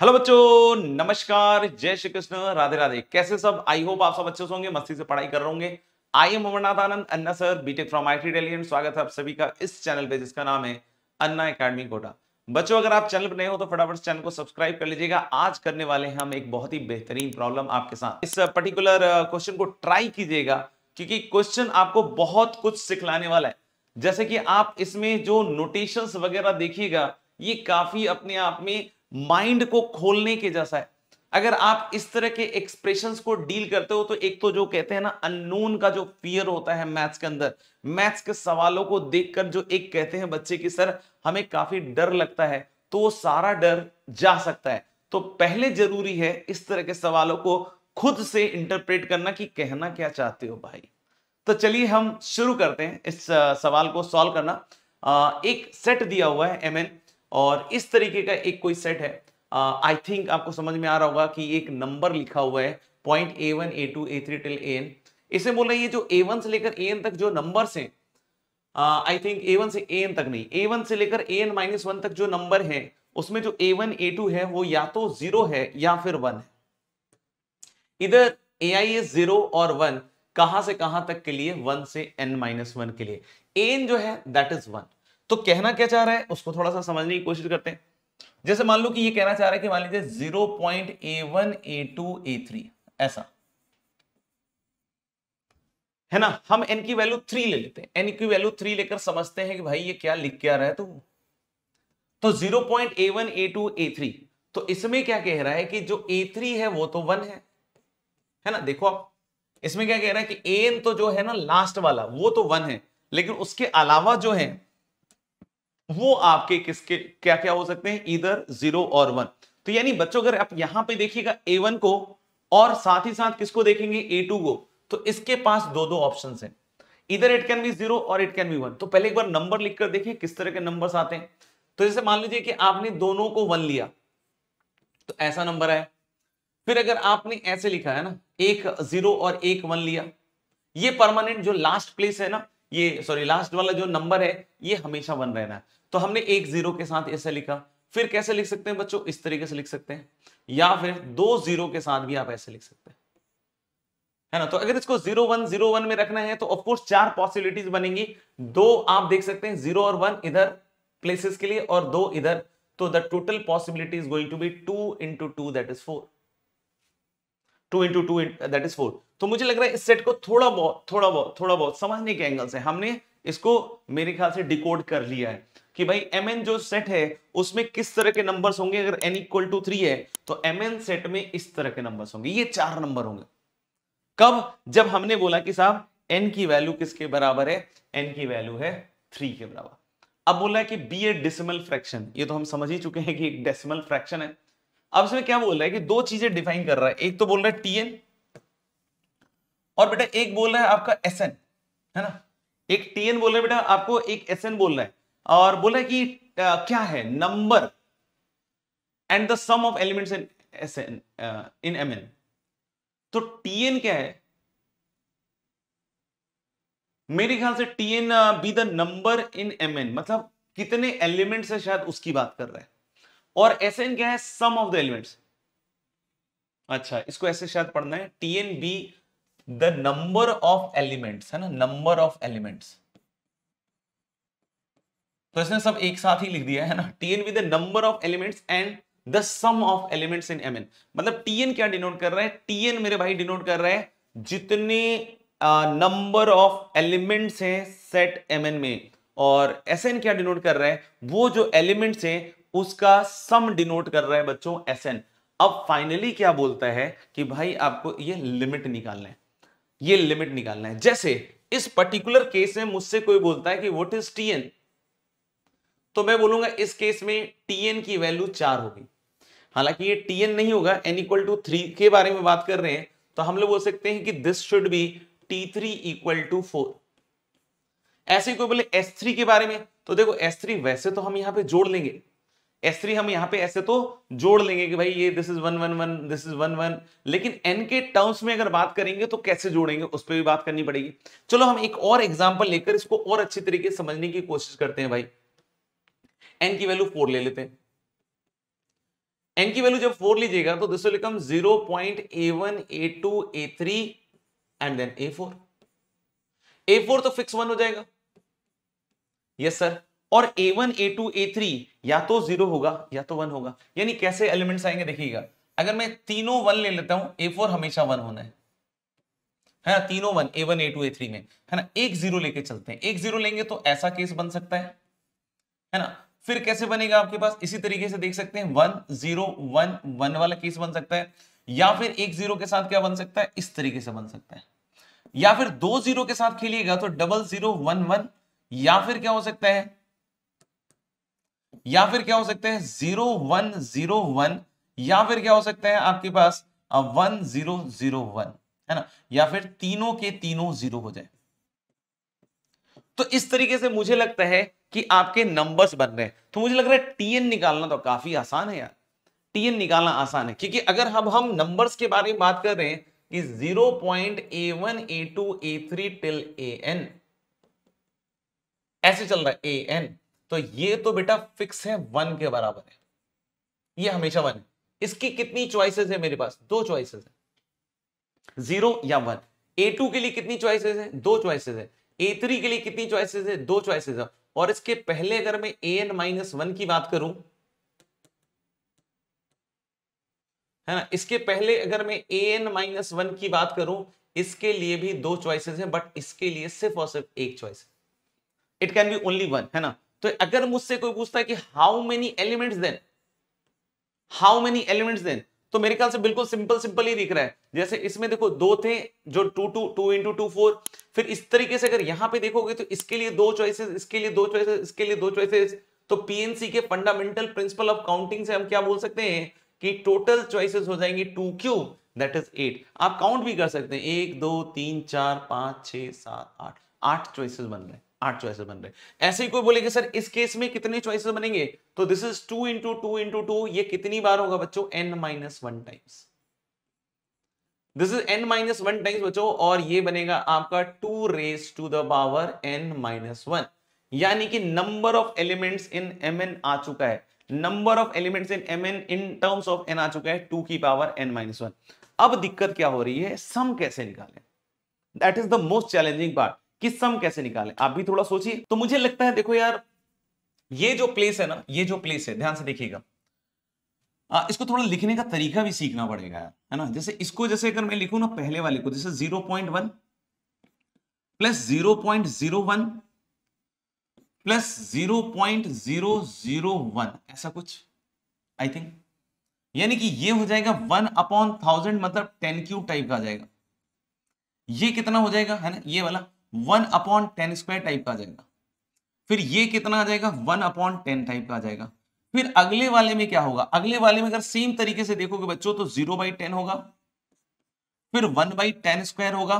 hello बच्चों नमस्कार जय श्री कृष्ण राधे राधे कैसे सब आई होप आप सब अच्छे से होंगे मस्ती से पढ़ाई कर रहे होंगे I am Amarnath Anand Anna sir BTech from IT डेलियन स्वागत है आप सभी का इस चैनल पे जिसका नाम है अन्ना एकेडमी कोटा बच्चों अगर आप चैनल पर नए हो तो फटाफट चैनल को सब्सक्राइब कर लीजिएगा आज करने वाले हैं हम एक बहुत ही बेहतरीन प्रॉब्लम आपके साथ इस पर्टिकुलर क्वेश्चन को ट्राई कीजिएगा क्योंकि क्वेश्चन आपको बहुत कुछ सिखलाने वाला है जैसे कि आप इसमें जो नोटेशंस वगैरह देखिएगा ये काफी अपने आप में माइंड को खोलने के जैसा है अगर आप इस तरह के एक्सप्रेशन को डील करते हो तो एक तो जो कहते हैं ना अननोन का जो फियर होता है मैथ्स के अंदर मैथ्स के सवालों को देखकर जो एक कहते हैं बच्चे की सर हमें काफी डर लगता है तो वो सारा डर जा सकता है तो पहले जरूरी है इस तरह के सवालों को खुद से इंटरप्रेट करना कि कहना क्या चाहते हो भाई तो चलिए हम शुरू करते हैं इस सवाल को सॉल्व करना एक सेट दिया हुआ है एम एन और इस तरीके का एक कोई सेट है आई uh, थिंक आपको समझ में आ रहा होगा कि एक नंबर लिखा हुआ है point a one a two a three till a n इसे बोल रहे हैं जो ए वन से लेकर ए एन तक जो नंबर है आई थिंक ए वन से ए एन तक नहीं ए वन से लेकर ए एन माइनस वन तक जो नंबर है उसमें जो ए वन ए टू है वो या तो जीरो है या फिर वन है इधर ए आई एस जीरो और वन कहां से कहां तक के लिए वन से एन माइनस वन के लिए एन जो है दैट इज वन तो कहना क्या चाह रहा है उसको थोड़ा सा समझने की कोशिश करते हैं जैसे मान लो कि ये कहना चाह रहा है कि मान लीजिए zero point a one a two a three ऐसा है ना हम एन की वैल्यू थ्री ले लेते हैं एन की वैल्यू थ्री लेकर समझते हैं कि भाई ये क्या लिख क्या रहा है तू तो zero point a one a two a three तो इसमें क्या कह रहा है कि जो ए थ्री है वो तो वन है है ना देखो आप इसमें क्या कह रहा है कि एन तो जो है ना लास्ट वाला वो तो वन है लेकिन उसके अलावा जो है वो आपके किसके क्या क्या हो सकते हैं इधर जीरो और वन तो यानी बच्चों अगर आप यहां पे देखिएगा ए वन को और साथ ही साथ किसको देखेंगे ए टू को तो इसके पास दो दो ऑप्शन हैं इधर इट कैन बी जीरो और इट कैन बी वन तो पहले एक बार नंबर लिखकर देखिए किस तरह के नंबर आते हैं तो जैसे मान लीजिए कि आपने दोनों को वन लिया तो ऐसा नंबर आया फिर अगर आपने ऐसे लिखा है ना एक जीरो और एक वन लिया ये परमानेंट जो लास्ट प्लेस है ना ये सॉरी लास्ट वाला जो नंबर है ये हमेशा वन रहना है तो हमने एक जीरो के साथ ऐसा लिखा फिर कैसे लिख सकते हैं बच्चों इस तरीके से लिख सकते हैं या फिर दो जीरो के साथ भी आप ऐसे लिख सकते हैं है ना तो अगर इसको जीरो वन जीरो वन में रखना है तो ऑफकोर्स चार पॉसिबिलिटीज बनेंगी दो आप देख सकते हैं जीरो और वन इधर प्लेसेस के लिए और दो इधर तो the total possibility is going to be two into two that is four two into two that is four तो मुझे लग रहा है इस सेट को थोड़ा बहुत थोड़ा बहुत थोड़ा बहुत समझने के एंगल से हमने इसको मेरे ख्याल से डिकोड कर लिया है कि भाई एम एन जो सेट है उसमें किस तरह के नंबर्स होंगे अगर एन इक्वल टू थ्री है तो एम एन सेट में इस तरह के नंबर्स होंगे ये चार नंबर होंगे कब जब हमने बोला कि साहब एन की वैल्यू किसके बराबर है एन की वैल्यू है थ्री के बराबर अब बोला है कि बी ए डेसिमल फ्रैक्शन ये तो हम समझ ही चुके हैं कि एक डेसिमल फ्रैक्शन है अब इसमें क्या बोल रहा है कि दो चीजें डिफाइन कर रहा है एक तो बोल रहा है टीएन और बेटा एक बोल रहा है आपका एस एन है ना एक एन बोल रहा है बेटा आपको एक एस एन बोल रहा है और बोला कि आ, क्या है number and the sum of elements in s n in m n तो टी एन क्या है मेरे ख्याल से t n be the number in m n मतलब कितने एलिमेंट्स है शायद उसकी बात कर रहा है और एस एन क्या है सम ऑफ द एलिमेंट्स अच्छा इसको ऐसे शायद पढ़ना है t n be the number of elements है ना नंबर ऑफ एलिमेंट्स तो इसने सब एक साथ ही लिख दिया है ना t n with number of elements and the sum of elements in m मतलब टीएन क्या डिनोट कर रहा है टीएन मेरे भाई डिनोट कर रहा है जितने नंबर ऑफ एलिमेंट्स हैं सेट एम में और एस क्या डिनोट कर रहा है वो जो एलिमेंट्स हैं उसका सम डिनोट कर रहा है बच्चों एस अब फाइनली क्या बोलता है कि भाई आपको ये लिमिट निकालना है ये लिमिट निकालना है जैसे इस पर्टिकुलर केस में मुझसे कोई बोलता है कि वट इज टी तो मैं बोलूंगा इस केस में टी की वैल्यू चार होगी हालांकि ये टी नहीं होगा एन इक्वल टू थ्री के बारे में बात कर रहे हैं तो हम लोग बोल सकते हैं कि this should be t three equal to four ऐसे कोई बोले एस थ्री के बारे में तो देखो एस थ्री वैसे तो हम यहाँ पे जोड़ लेंगे एस थ्री हम यहाँ पे ऐसे तो जोड़ लेंगे कि भाई ये this is one one one this is one one लेकिन एन के टर्म्स में अगर बात करेंगे तो कैसे जोड़ेंगे उस पर भी बात करनी पड़ेगी चलो हम एक और एग्जाम्पल लेकर इसको और अच्छी तरीके समझने की कोशिश करते हैं भाई एन की वैल्यू फोर ले लेते हैं एन की वैल्यू जब फोर लीजिएगा तो this will zero point a one a two a three and then a four a four तो फिक्स वन हो जाएगा यस सर और a one a two a three या तो जीरो होगा या तो वन होगा यानी कैसे एलिमेंट्स आएंगे देखिएगा अगर मैं तीनों वन ले लेता हूं ए फोर हमेशा वन होना है है ना तीनों one a one a two a three में है ना एक जीरो लेके चलते हैं एक जीरो लेंगे तो ऐसा केस बन सकता है है ना फिर कैसे बनेगा आपके पास इसी तरीके से देख सकते हैं वन जीरो वन वन वाला केस बन सकता है या फिर एक जीरो के साथ क्या बन सकता है इस तरीके से बन सकता है या फिर दो जीरो के साथ खेलिएगा तो डबल जीरो वन वन या फिर क्या हो सकता है या फिर क्या हो सकता है जीरो वन जीरो वन या फिर क्या हो सकता है आपके पास वन जीरो जीरो वन है ना या फिर तीनों के तीनों जीरो हो जाए तो इस तरीके से मुझे लगता है कि आपके नंबर्स बन रहे हैं तो मुझे लग रहा है टीएन निकालना तो काफी आसान है यार टीएन निकालना आसान है क्योंकि अगर हम हम नंबर्स के बारे में बात कर रहे हैं कि two a three till n ऐसे चल रहा है एन तो ये तो बेटा फिक्स है वन के बराबर है ये हमेशा वन है इसकी कितनी चॉइसेस है मेरे पास दो चॉइसेस है जीरो या वन ए टू के लिए कितनी चॉइसेस है दो चॉइसेस है ए थ्री के लिए कितनी चॉइसेस है दो चॉइसेस है और इसके पहले अगर मैं ए एन माइनस वन की बात करूं है ना इसके पहले अगर मैं ए एन माइनस वन की बात करूं इसके लिए भी दो चॉइसेस हैं बट इसके लिए सिर्फ और सिर्फ एक choice it can be only one है ना तो अगर मुझसे कोई पूछता है कि how many elements then how many elements then तो मेरे ख्याल से बिल्कुल सिंपल सिंपल ही दिख रहा है जैसे इसमें देखो दो थे जो two two two into two four फिर इस तरीके से अगर यहां पे देखोगे तो इसके लिए दो चॉइसेस इसके लिए दो चॉइसेस इसके लिए दो चॉइसेस तो पीएनसी के फंडामेंटल प्रिंसिपल ऑफ काउंटिंग से हम क्या बोल सकते हैं कि टोटल चॉइसेस हो जाएंगे two cube that is eight आप काउंट भी कर सकते हैं एक दो तीन चार पांच छह सात आठ आठ चॉइसेस बन रहे हैं आठ चॉइसेस बन रहे ऐसे ही कोई बोले कि सर इस केस में कितने चॉइसेस बनेंगे तो this is two into two into two ये कितनी बार होगा बच्चों n minus one times this is n minus one times बच्चों और ये बनेगा आपका two raise to the power n minus one यानी कि number of elements in m n आ चुका है number of elements in m n in terms of n आ चुका है टू की पावर एन माइनस वन अब दिक्कत क्या हो रही है सम कैसे निकालें that is the most challenging part कि सम कैसे निकालें आप भी थोड़ा सोचिए तो मुझे लगता है देखो यार ये जो प्लेस है ना ये जो प्लेस है ध्यान से देखिएगा इसको थोड़ा लिखने का तरीका भी सीखना पड़ेगा यार है ना जैसे इसको जैसे अगर मैं लिखू ना पहले वाले को जैसे zero point one plus zero point zero one plus zero point zero zero one ऐसा कुछ आई थिंक यानी कि ये हो जाएगा वन अपॉन थाउजेंड मतलब टेन क्यूब टाइप का आ जाएगा ये कितना हो जाएगा है ना ये वाला one upon ten square type का आ जाएगा फिर ये कितना आ जाएगा वन अपॉन टेन टाइप का आ जाएगा फिर अगले वाले में क्या होगा अगले वाले में अगर सेम तरीके से देखोगे बच्चों तो जीरो बाई टेन होगा फिर वन बाई टेन स्क्वायर होगा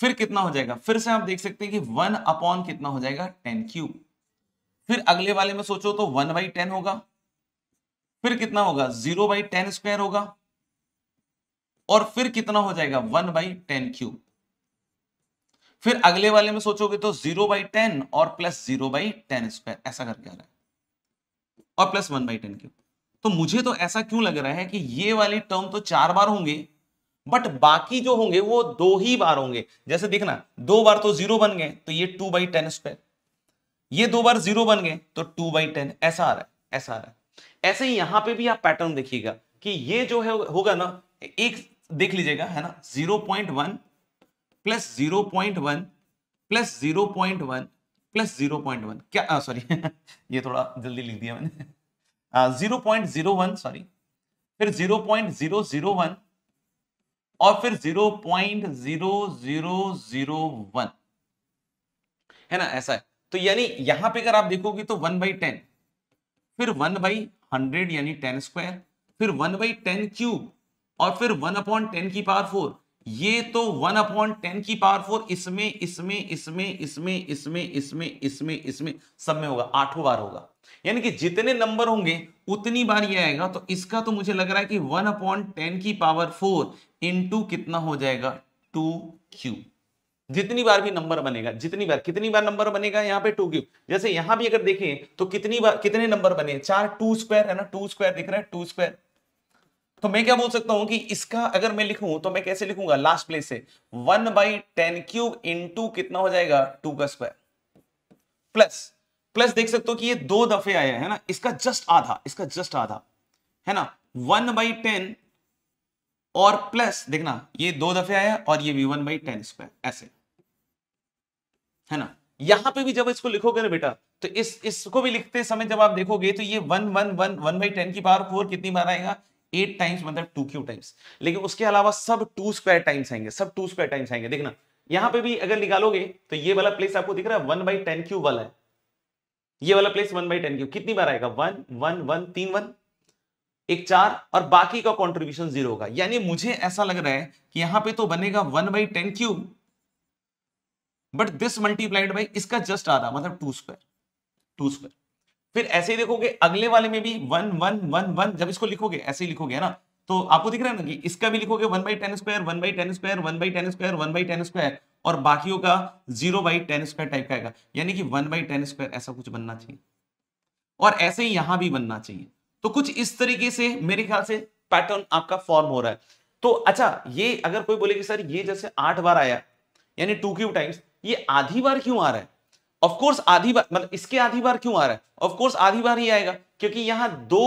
फिर कितना हो जाएगा फिर से आप देख सकते हैं कि वन अपॉन कितना हो जाएगा टेन क्यूब फिर अगले वाले में सोचो तो वन बाई टेन होगा फिर कितना होगा जीरो बाई टेन स्क्वायर होगा और फिर कितना हो जाएगा वन बाई टेन क्यूब फिर अगले वाले में सोचोगे तो जीरो बाई टेन और plus zero by ten square ऐसा करके आ रहा है और plus one by ten cube तो मुझे तो ऐसा क्यों लग रहा है कि ये वाली टर्म तो चार बार होंगे बट बाकी जो होंगे वो दो ही बार होंगे जैसे देखना दो बार तो जीरो बन गए तो ये टू बाई टेन स्क्वायर ये दो बार जीरो बन गए तो टू बाई टेन ऐसा आ रहा है ऐसा आ रहा है ऐसे ही यहां पे भी आप पैटर्न देखिएगा कि ये जो है होगा ना एक देख लीजिएगा है ना zero point one plus zero point one plus zero point one plus zero point one क्या सॉरी ये थोड़ा जल्दी लिख दिया मैंने zero point zero one sorry फिर zero point zero zero one और फिर zero point zero zero zero one है ना ऐसा है तो यानी यहां पे अगर आप देखोगे तो वन बाई टेन फिर वन बाई हंड्रेड यानी टेन स्क्वायर फिर वन बाई टेन क्यूब और फिर वन अपॉन टेन की पावर फोर ये तो वन अपॉन टेन की पावर फोर इसमें इसमें इसमें इसमें इसमें इसमें इसमें इसमें सब में होगा आठों बार होगा यानी कि जितने नंबर होंगे उतनी बार ये आएगा तो इसका तो मुझे लग रहा है कि वन अपॉन टेन की पावर फोर इंटू कितना हो जाएगा टू क्यू जितनी बार भी नंबर बनेगा जितनी बार कितनी बार नंबर बनेगा यहाँ पे टू क्यू जैसे यहां भी अगर देखें तो कितनी बार कितने नंबर बने चार टू स्क्वायर है ना टू स्क्वायर दिख रहा है टू स्क्वायर तो मैं क्या बोल सकता हूं कि इसका अगर मैं लिखूं तो मैं कैसे लिखूंगा लास्ट प्लेस से one by ten cube into कितना हो जाएगा टू का स्क्वायर प्लस प्लस देख सकते हो कि ये दो दफे आया है ना इसका जस्ट आधा इसका जस्ट आधा है ना वन बाई टेन और प्लस देखना ये दो दफे आया और ये भी वन बाई टेन स्क्वायर ऐसे है ना यहां पे भी जब इसको लिखोगे ना बेटा तो इस इसको भी लिखते समय जब आप देखोगे तो ये one one one one by ten की पावर फोर कितनी बार आएगा एट टाइम्स मतलब टू क्यू टाइम्स लेकिन उसके अलावा सब टू स्क्वायर टाइम्स आएंगे सब टू स्क्वायर टाइम्स आएंगे देखना यहां पे भी अगर निकालोगे तो ये वाला प्लेस आपको दिख रहा है वन बाई टेन क्यू वाला है ये वाला place one by ten cube कितनी बार आएगा वन वन वन तीन वन एक चार और बाकी का कॉन्ट्रीब्यूशन जीरो होगा यानी मुझे ऐसा लग रहा है कि यहां पर तो बनेगा one by ten cube but this multiplied by इसका जस्ट आधा मतलब टू स्क्वायर टू स्क्वायर फिर ऐसे ही देखोगे अगले वाले में भी वन वन वन वन जब इसको लिखोगे ऐसे ही लिखोगे ना तो आपको दिख रहा है ना कि इसका भी लिखोगे one by ten square one by ten square one by ten square one by ten square और बाकियों का zero by ten square type का आएगा यानी कि वन बाई टेन स्क्वायर ऐसा कुछ बनना चाहिए और ऐसे ही यहां भी बनना चाहिए तो कुछ इस तरीके से मेरे ख्याल से पैटर्न आपका फॉर्म हो रहा है तो अच्छा ये अगर कोई बोले कि सर ये जैसे आठ बार आया यानी टू क्यू टाइम्स ये आधी बार क्यों आ रहा है ऑफकोर्स आधी बार मतलब इसके आधी बार क्यों आ रहा है ऑफकोर्स आधी बार ही आएगा क्योंकि यहां दो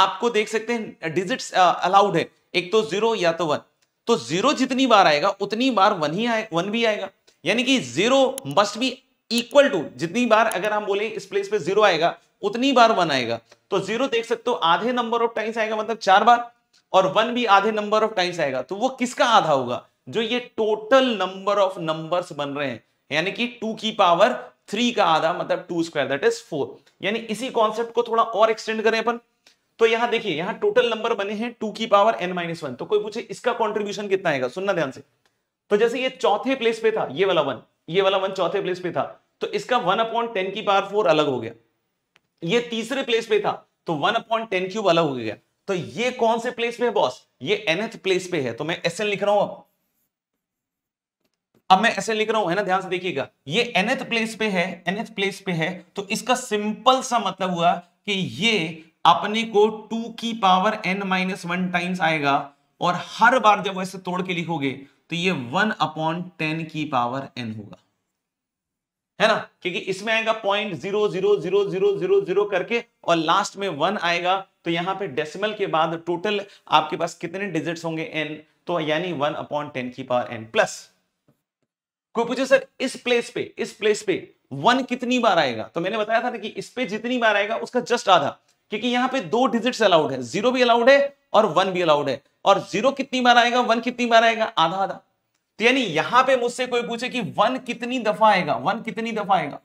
आपको देख सकते हैं डिजिट्स अलाउड है एक तो जीरो या तो वन तो जीरो जितनी बार आएगा उतनी बार वन ही आए वन भी आएगा यानी कि zero must be equal to जितनी बार अगर हम बोले इस प्लेस पे जीरो आएगा उतनी बार वन आएगा तो जीरो देख सकते हो आधे नंबर ऑफ टाइम्स आएगा मतलब चार बार और वन भी आधे नंबर ऑफ टाइम्स आएगा तो वो किसका आधा होगा जो ये टोटल नंबर ऑफ नंबर्स बन रहे हैं यानी कि टू की पावर थ्री का आधा मतलब two square that is four यानी इसी कॉन्सेप्ट को थोड़ा और एक्सटेंड करें अपन तो यहां देखिए यहां टोटल नंबर बने हैं टू की पावर एन माइनस वन तो कोई पूछे इसका कॉन्ट्रीब्यूशन कितना आएगा सुनना ध्यान से तो जैसे ये चौथे प्लेस पे था ये वाला वन ये वाला वन चौथे प्लेस पे था तो इसका वन अपॉइंट टेन की पावर फोर अलग हो गया ये तीसरे प्लेस पे था तो वन अपॉइंट टेन क्यूब अलग हो गया तो ये कौन से प्लेस पे है बॉस ये एनथ प्लेस पे है तो मैं एस लिख रहा हूं अब मैं ऐसे लिख रहा हूं है ना ध्यान से देखिएगा ये nth प्लेस पे है nth प्लेस पे है तो इसका सिंपल सा मतलब हुआ कि ये अपने को टू की power n minus one times आएगा और हर बार जब वो ऐसे तोड़ के लिखोगे तो ये वन अपॉन टेन की पावर एन होगा है ना क्योंकि इसमें आएगा point zero zero zero zero zero zero करके और लास्ट में वन आएगा तो यहां पे डेसिमल के बाद टोटल आपके पास कितने डिजिट्स होंगे एन तो यानी वन अपॉन टेन की पावर एन प्लस कोई पूछे सर इस प्लेस पे इस प्लेस पे वन कितनी बार आएगा तो मैंने बताया था ना कि इस पे जितनी बार आएगा उसका जस्ट आधा क्योंकि यहाँ पे दो डिजिट्स अलाउड है जीरो भी अलाउड है और वन भी अलाउड है और जीरो कितनी बार आएगा वन कितनी बार आएगा आधा आधा तो यानी यहां पे मुझसे कोई पूछे कि वन कितनी दफा आएगा वन कितनी दफा आएगा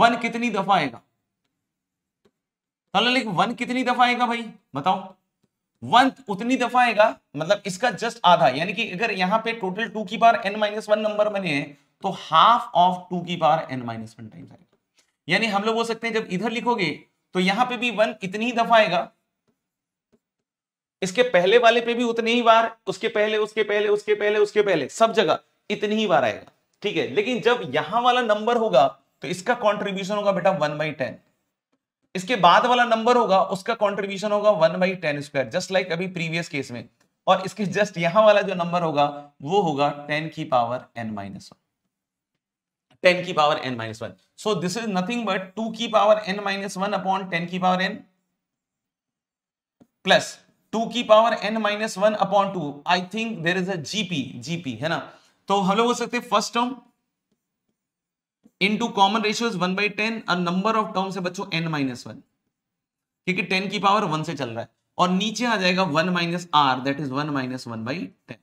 वन कितनी दफा आएगा वन तो कितनी दफा आएगा भाई बताओ वन उतनी दफा आएगा मतलब इसका जस्ट आधा यानी कि अगर यहां पे टोटल टू की power n minus one number बने हैं तो हाफ ऑफ टू की power n minus one times आएगा यानी हम लोग बोल सकते हैं जब इधर लिखोगे तो यहां पे भी वन इतनी ही दफा आएगा इसके पहले वाले पे भी उतनी ही बार उसके पहले उसके पहले उसके पहले उसके पहले सब जगह इतनी ही बार आएगा ठीक है लेकिन जब यहां वाला नंबर होगा तो इसका कॉन्ट्रीब्यूशन होगा बेटा वन बाई टेन इसके बाद वाला नंबर होगा उसका कॉन्ट्रीब्यूशन होगा one by ten square just like अभी प्रीवियस केस में और इसके जस्ट यहां वाला जो नंबर होगा वो होगा टेन की power n minus one ten की power n minus one so this is nothing but two की power n minus one upon ten की पावर एन प्लस टू की power n minus one upon two I think there is a GP GP है ना तो हम लोग हो सकते first term into common ratio one by ten और नंबर ऑफ टर्म्स है बच्चों एन माइनस वन क्योंकि टेन की पावर वन से चल रहा है और नीचे आ जाएगा one minus r that is one minus one by ten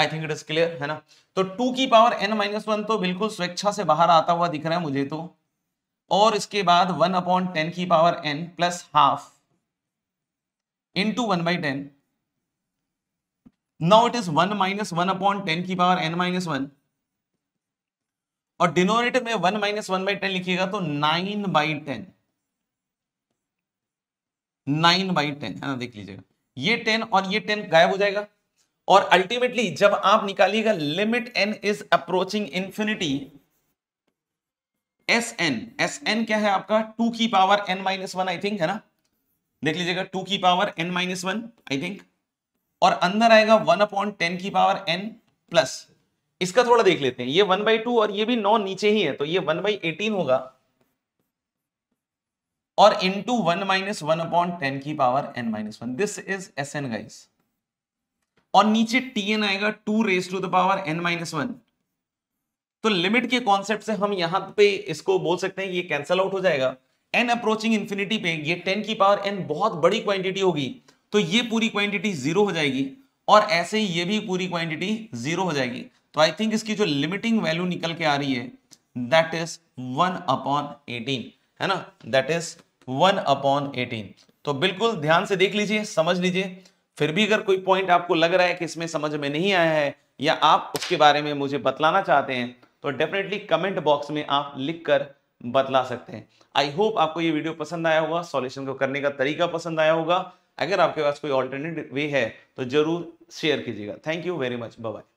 I think it is clear है ना तो टू की पावर एन माइनस वन तो बिल्कुल स्वेच्छा से बाहर आता हुआ दिख रहा है मुझे तो और इसके बाद वन अपॉन टेन की power n plus half into one by ten now it is one minus one upon ten की पावर एन माइनस वन और डिनोमिनेटर में one minus one by ten लिखिएगा तो nine by ten nine by ten है ना देख लीजिएगा ये टेन और ये टेन गायब हो जाएगा और अल्टीमेटली जब आप निकालिएगा limit n is approaching infinity s n s n क्या है आपका टू की power n minus one I think है ना देख लीजिएगा टू की power n minus one I think और अंदर आएगा वन अपॉइंट टेन की पावर एन प्लस इसका थोड़ा देख लेते हैं ये वन बाई टू और ये भी नौ नीचे ही है तो ये वन बाई एटीन होगा और into one minus one upon ten की power n minus one this is s n guys और नीचे टी एन आएगा two raise to the power n minus one तो लिमिट के कॉन्सेप्ट से हम यहां पे इसको बोल सकते हैं ये कैंसल आउट हो जाएगा एन अप्रोचिंग इंफिनिटी पे ये टेन की पावर एन बहुत बड़ी क्वांटिटी होगी तो ये पूरी क्वांटिटी जीरो हो जाएगी और ऐसे ही ये भी पूरी क्वांटिटी जीरो हो जाएगी तो आई थिंक इसकी जो लिमिटिंग वैल्यू निकल के आ रही है that is one upon eighteen है ना that is one upon eighteen तो बिल्कुल ध्यान से देख लीजिए समझ लीजिए फिर भी अगर कोई पॉइंट आपको लग रहा है कि इसमें समझ में नहीं आया है या आप उसके बारे में मुझे बतलाना चाहते हैं तो डेफिनेटली कमेंट बॉक्स में आप लिख कर बतला सकते हैं आई होप आपको ये वीडियो पसंद आया होगा सॉल्यूशन को करने का तरीका पसंद आया होगा अगर आपके पास कोई ऑल्टरनेट वे है तो जरूर शेयर कीजिएगा thank you very much bye